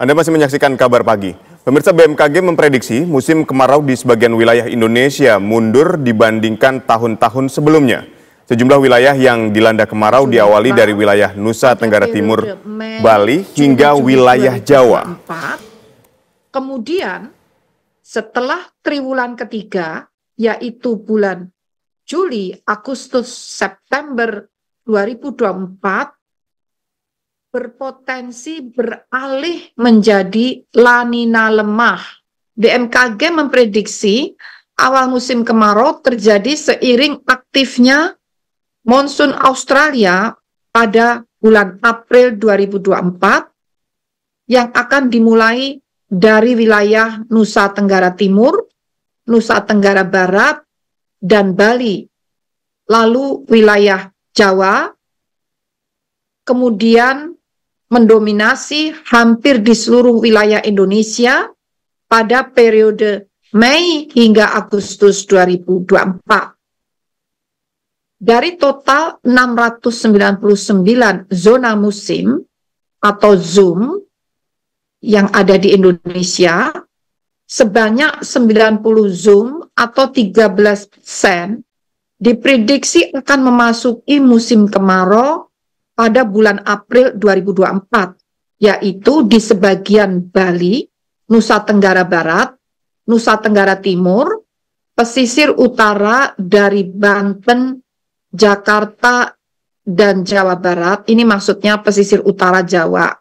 Anda masih menyaksikan kabar pagi. Pemirsa BMKG memprediksi musim kemarau di sebagian wilayah Indonesia mundur dibandingkan tahun-tahun sebelumnya. Sejumlah wilayah yang dilanda kemarau diawali dari wilayah Nusa Tenggara Timur, Bali hingga wilayah Jawa. Kemudian setelah triwulan ketiga yaitu bulan Juli, Agustus, September 2024 berpotensi beralih menjadi lanina lemah. BMKG memprediksi awal musim kemarau terjadi seiring aktifnya monsun Australia pada bulan April 2024 yang akan dimulai dari wilayah Nusa Tenggara Timur, Nusa Tenggara Barat, dan Bali, lalu wilayah Jawa, kemudian mendominasi hampir di seluruh wilayah Indonesia pada periode Mei hingga Agustus 2024. Dari total 699 zona musim atau ZOOM yang ada di Indonesia, sebanyak 90 ZOOM atau 13 persen diprediksi akan memasuki musim kemarau pada bulan April 2024, yaitu di sebagian Bali, Nusa Tenggara Barat, Nusa Tenggara Timur, pesisir utara dari Banten, Jakarta, dan Jawa Barat. Ini maksudnya pesisir utara Jawa.